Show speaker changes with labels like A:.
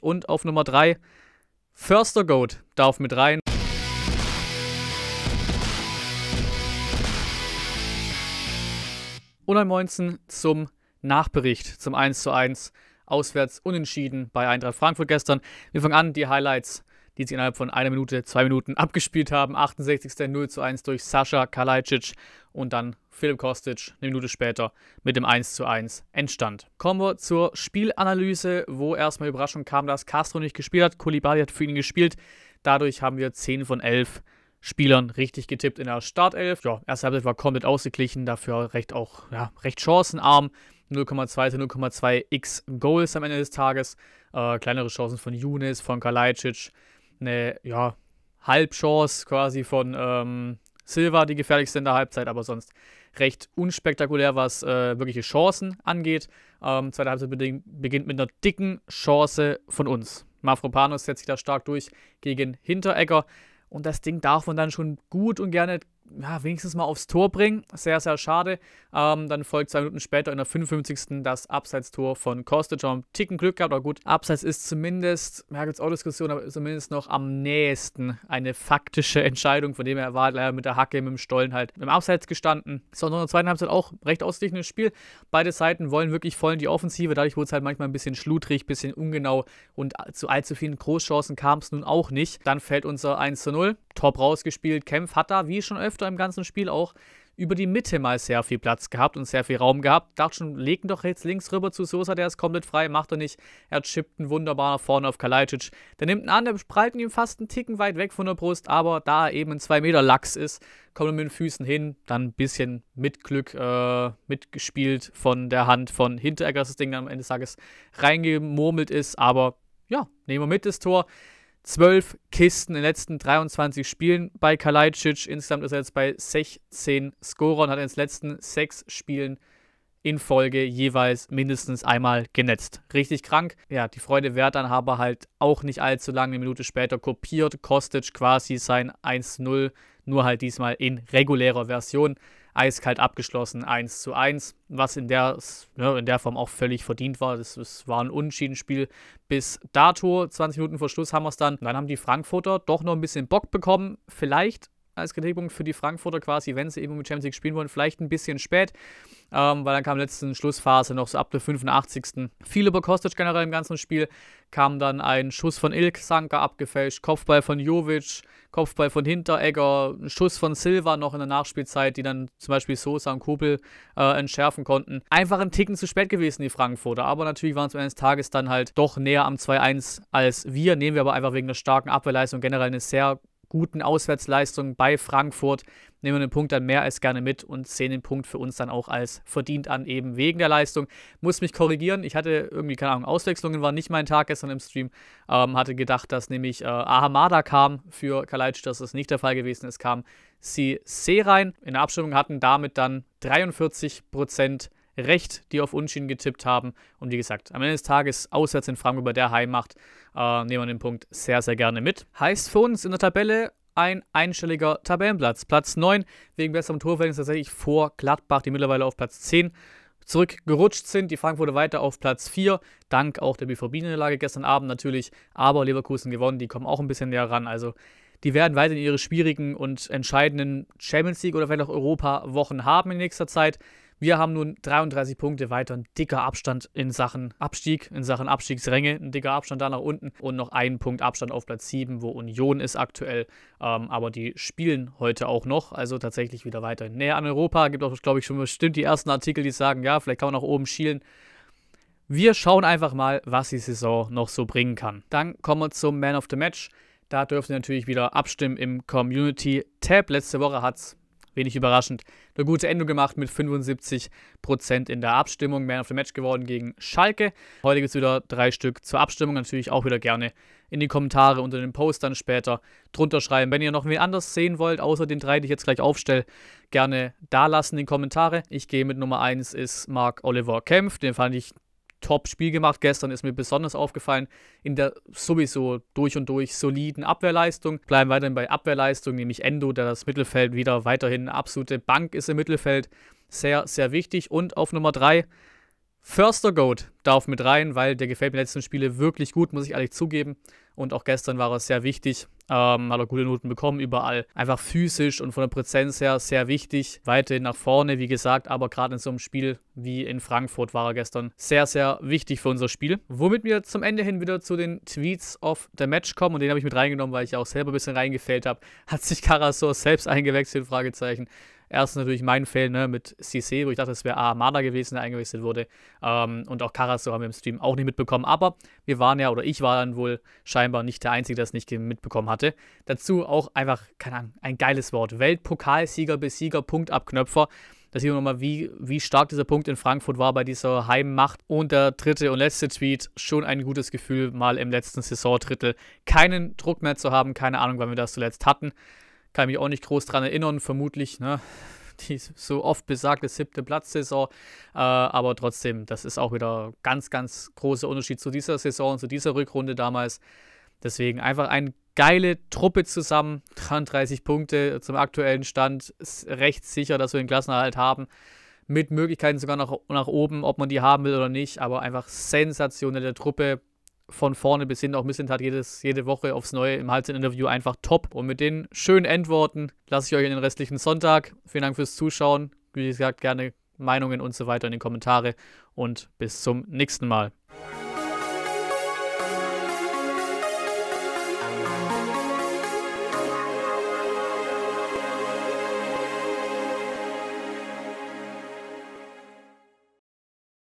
A: Und auf Nummer 3, Förster Goat darf mit rein. Und ein Moinsen zum Nachbericht zum 1:1 auswärts unentschieden bei Eintracht Frankfurt gestern. Wir fangen an, die Highlights die sich innerhalb von einer Minute, zwei Minuten abgespielt haben. 68. 0 zu 1 durch Sascha Kalajdzic und dann Philipp Kostic eine Minute später mit dem 1 zu 1 entstand. Kommen wir zur Spielanalyse, wo erstmal Überraschung kam, dass Castro nicht gespielt hat. Koulibaly hat für ihn gespielt. Dadurch haben wir 10 von 11 Spielern richtig getippt in der Startelf. Ja, erste Halbzeit war komplett ausgeglichen, dafür recht auch ja, recht chancenarm. 0,2 zu 0,2x Goals am Ende des Tages. Äh, kleinere Chancen von Younes, von Kalajdzic, eine ja, Halbchance quasi von ähm, Silva, die gefährlichste in der Halbzeit, aber sonst recht unspektakulär, was äh, wirkliche Chancen angeht. Ähm, zweite Halbzeit beginnt mit einer dicken Chance von uns. Mafropanos setzt sich da stark durch gegen Hinteregger und das Ding darf man dann schon gut und gerne ja, wenigstens mal aufs Tor bringen. Sehr, sehr schade. Ähm, dann folgt zwei Minuten später in der 55. das Abseits-Tor von Kostic. Haben Ticken Glück gehabt, aber gut. Abseits ist zumindest, ja, gibt es auch Diskussionen, aber zumindest noch am nächsten eine faktische Entscheidung. Von dem er war leider mit der Hacke, mit dem Stollen halt im Abseits gestanden. Ist auch noch in der zweiten Halbzeit auch recht ausgeglichenes Spiel. Beide Seiten wollen wirklich voll in die Offensive. Dadurch wurde es halt manchmal ein bisschen schludrig, ein bisschen ungenau und zu allzu vielen Großchancen kam es nun auch nicht. Dann fällt unser 1 zu 0 top rausgespielt. Kempf hat da, wie schon öfter im ganzen Spiel, auch über die Mitte mal sehr viel Platz gehabt und sehr viel Raum gehabt. Dachte schon, legen doch jetzt links rüber zu Sosa, der ist komplett frei, macht er nicht. Er chippt einen wunderbar nach vorne auf Kalajdzic. Der nimmt ihn an, der breiten ihm fast einen Ticken weit weg von der Brust, aber da er eben ein 2 Meter Lachs ist, kommt er mit den Füßen hin, dann ein bisschen mit Glück äh, mitgespielt von der Hand von Hinteregger, dass das Ding dann am Ende des Tages reingemurmelt ist, aber ja, nehmen wir mit das Tor. 12 Kisten in den letzten 23 Spielen bei Kalajdzic. Insgesamt ist er jetzt bei 16 Scorern und hat in den letzten 6 Spielen in Folge jeweils mindestens einmal genetzt. Richtig krank. Ja, die Freude wert dann aber halt auch nicht allzu lange. Eine Minute später kopiert Kostic quasi sein 1-0, nur halt diesmal in regulärer Version eiskalt abgeschlossen, 1 zu 1, was in der, ne, in der Form auch völlig verdient war. Das, das war ein Unentschieden-Spiel bis dato. 20 Minuten vor Schluss haben wir es dann. dann haben die Frankfurter doch noch ein bisschen Bock bekommen. Vielleicht als Kritikpunkt für die Frankfurter quasi, wenn sie eben mit Champions League spielen wollen, vielleicht ein bisschen spät, ähm, weil dann kam letzten Schlussphase noch so ab der 85. Viel über Kostic generell im ganzen Spiel, kam dann ein Schuss von Ilk Sanka abgefälscht, Kopfball von Jovic, Kopfball von Hinteregger, ein Schuss von Silva noch in der Nachspielzeit, die dann zum Beispiel Sosa und Kobel äh, entschärfen konnten. Einfach ein Ticken zu spät gewesen, die Frankfurter, aber natürlich waren es am Ende des Tages dann halt doch näher am 2-1 als wir, nehmen wir aber einfach wegen der starken Abwehrleistung generell eine sehr guten Auswärtsleistung bei Frankfurt nehmen wir den Punkt dann mehr als gerne mit und sehen den Punkt für uns dann auch als verdient an, eben wegen der Leistung. Muss mich korrigieren, ich hatte irgendwie, keine Ahnung, Auswechslungen waren nicht mein Tag gestern im Stream. Ähm, hatte gedacht, dass nämlich äh, Ahamada kam für Kalajdzic, dass das nicht der Fall gewesen ist, kam C rein. In der Abstimmung hatten damit dann 43 Prozent recht, die auf Unschieden getippt haben. Und wie gesagt, am Ende des Tages auswärts in Frankfurt bei der Heimmacht äh, nehmen wir den Punkt sehr, sehr gerne mit. Heißt für uns in der Tabelle ein einstelliger Tabellenplatz. Platz 9 wegen besserem Torverhältnis tatsächlich vor Gladbach, die mittlerweile auf Platz 10 zurückgerutscht sind. Die Frankfurter weiter auf Platz 4, dank auch der BVB-Niederlage gestern Abend natürlich. Aber Leverkusen gewonnen, die kommen auch ein bisschen näher ran. Also die werden weiterhin ihre schwierigen und entscheidenden Champions League oder vielleicht auch Europa-Wochen haben in nächster Zeit. Wir haben nun 33 Punkte weiter, ein dicker Abstand in Sachen Abstieg, in Sachen Abstiegsränge, ein dicker Abstand da nach unten und noch einen Punkt Abstand auf Platz 7, wo Union ist aktuell. Ähm, aber die spielen heute auch noch, also tatsächlich wieder weiterhin näher an Europa. Gibt auch, glaube ich, schon bestimmt die ersten Artikel, die sagen, ja, vielleicht kann man nach oben schielen. Wir schauen einfach mal, was die Saison noch so bringen kann. Dann kommen wir zum Man of the Match. Da dürft ihr natürlich wieder abstimmen im Community Tab. Letzte Woche hat es wenig überraschend, eine gute Endung gemacht mit 75% in der Abstimmung. Man of the Match geworden gegen Schalke. Heute gibt es wieder drei Stück zur Abstimmung. Natürlich auch wieder gerne in die Kommentare unter den Postern später drunter schreiben. Wenn ihr noch wen anders sehen wollt, außer den drei, die ich jetzt gleich aufstelle, gerne da lassen in die Kommentare. Ich gehe mit Nummer 1 ist Mark Oliver Kempf. Den fand ich Top-Spiel gemacht. Gestern ist mir besonders aufgefallen in der sowieso durch und durch soliden Abwehrleistung. Bleiben weiterhin bei Abwehrleistung, nämlich Endo, der das Mittelfeld wieder weiterhin eine absolute Bank ist im Mittelfeld. Sehr, sehr wichtig. Und auf Nummer 3 Förster Goat darf mit rein, weil der gefällt mir die letzten Spiele wirklich gut, muss ich ehrlich zugeben. Und auch gestern war er sehr wichtig. Ähm, hat er gute Noten bekommen überall. Einfach physisch und von der Präsenz her sehr wichtig. Weiterhin nach vorne, wie gesagt, aber gerade in so einem Spiel wie in Frankfurt war er gestern sehr, sehr wichtig für unser Spiel. Womit wir zum Ende hin wieder zu den Tweets of the Match kommen. Und den habe ich mit reingenommen, weil ich auch selber ein bisschen reingefällt habe. Hat sich Karasor selbst eingewechselt? Fragezeichen. Erst natürlich mein Fail ne, mit CC, wo ich dachte, es wäre Armada gewesen, der eingewechselt wurde. Ähm, und auch Karasu haben wir im Stream auch nicht mitbekommen. Aber wir waren ja, oder ich war dann wohl scheinbar nicht der Einzige, der es nicht mitbekommen hatte. Dazu auch einfach, keine Ahnung, ein geiles Wort. Weltpokalsieger, Besieger, Punktabknöpfer. Da sieht man nochmal, wie, wie stark dieser Punkt in Frankfurt war bei dieser Heimmacht. Und der dritte und letzte Tweet, schon ein gutes Gefühl, mal im letzten Saisondrittel keinen Druck mehr zu haben. Keine Ahnung, wann wir das zuletzt hatten. Kann mich auch nicht groß daran erinnern, vermutlich, ne? Die so oft besagte siebte Platzsaison. Äh, aber trotzdem, das ist auch wieder ganz, ganz großer Unterschied zu dieser Saison, zu dieser Rückrunde damals. Deswegen einfach eine geile Truppe zusammen. 33 Punkte zum aktuellen Stand. Ist recht sicher, dass wir den Klassenerhalt haben. Mit Möglichkeiten sogar nach, nach oben, ob man die haben will oder nicht. Aber einfach sensationelle Truppe von vorne bis hin auch Missint hat jedes, jede Woche aufs Neue im Halbzeit-Interview einfach top. Und mit den schönen Endworten lasse ich euch in den restlichen Sonntag. Vielen Dank fürs Zuschauen. Wie gesagt, gerne Meinungen und so weiter in den Kommentare und bis zum nächsten Mal.